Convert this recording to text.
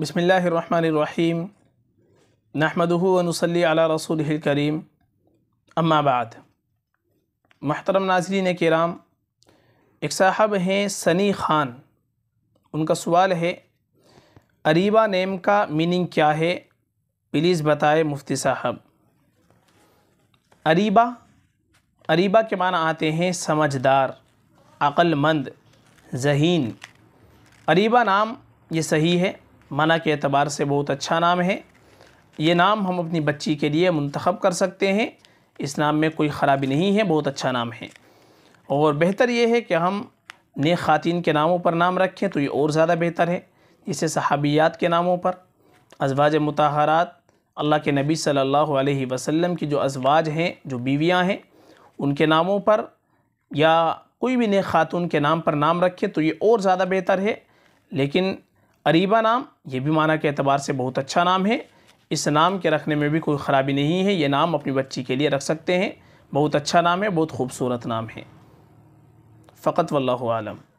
बसमीम नहमदूनसली रसूल करीम अम्माबाद महतरम नाजरीन कराम एक साहब हैं सनी ख़ान उनका सवाल है अरीबा नेम का मीनिंग क्या है प्लीज़ बताए मुफ्ती साहब अरीबा अरीबा के माना आते हैं समझदार अक्लमंद जहीन अरीबा नाम ये सही है माना के अतबार से बहुत अच्छा नाम है ये नाम हम अपनी बच्ची के लिए मंतखब कर सकते हैं इस नाम में कोई ख़राबी नहीं है बहुत अच्छा नाम है और बेहतर ये है कि हम नए ख़ातिन के नामों पर नाम रखें तो ये और ज़्यादा बेहतर है जैसे सहाबियात के नामों पर अजवाज मतहारत अल्लाह के नबी सल्लल्लाहु अलैहि वसल्लम की जो अजवाज हैं जो बीवियां हैं उनके नामों पर या कोई भी नए खातून के नाम पर नाम रखें तो ये और ज़्यादा बेहतर है लेकिन अरीबा नाम ये भी माना के अतबार से बहुत अच्छा नाम है इस नाम के रखने में भी कोई ख़राबी नहीं है ये नाम अपनी बच्ची के लिए रख सकते हैं बहुत अच्छा नाम है बहुत खूबसूरत नाम है फ़कत वल्लम